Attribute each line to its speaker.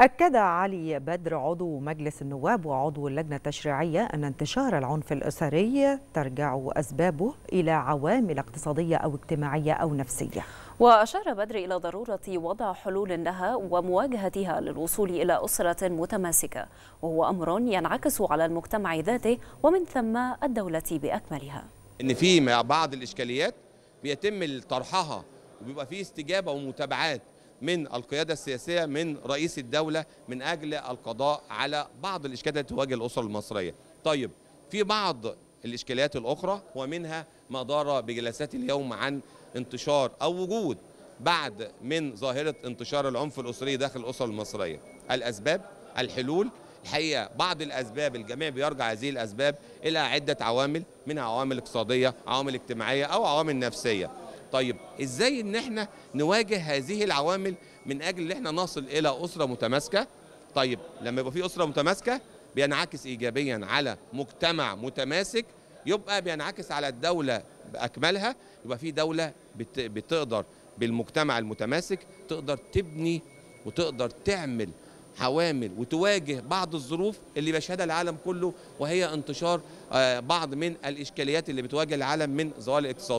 Speaker 1: أكد علي بدر عضو مجلس النواب وعضو اللجنة التشريعية أن انتشار العنف الأسري ترجع أسبابه إلى عوامل اقتصادية أو اجتماعية أو نفسية
Speaker 2: وأشار بدر إلى ضرورة وضع حلول لها ومواجهتها للوصول إلى أسرة متماسكة وهو أمر ينعكس على المجتمع ذاته ومن ثم الدولة بأكملها
Speaker 3: إن في بعض الإشكاليات بيتم طرحها وبيبقى فيه استجابة ومتابعات من القيادة السياسية من رئيس الدولة من أجل القضاء على بعض الإشكالات التي تواجه الأسر المصرية طيب في بعض الإشكاليات الأخرى ومنها ما دار بجلسات اليوم عن انتشار أو وجود بعد من ظاهرة انتشار العنف الأسري داخل الأسر المصرية الأسباب الحلول الحقيقة بعض الأسباب الجميع بيرجع هذه الأسباب إلى عدة عوامل منها عوامل اقتصادية عوامل اجتماعية أو عوامل نفسية طيب ازاي ان احنا نواجه هذه العوامل من اجل ان احنا نصل الى اسره متماسكه طيب لما يبقى في اسره متماسكه بينعكس ايجابيا على مجتمع متماسك يبقى بينعكس على الدوله باكملها يبقى في دوله بت... بتقدر بالمجتمع المتماسك تقدر تبني وتقدر تعمل عوامل وتواجه بعض الظروف اللي بيشهدها العالم كله وهي انتشار آه، بعض من الاشكاليات اللي بتواجه العالم من ظواهر الاقتصاد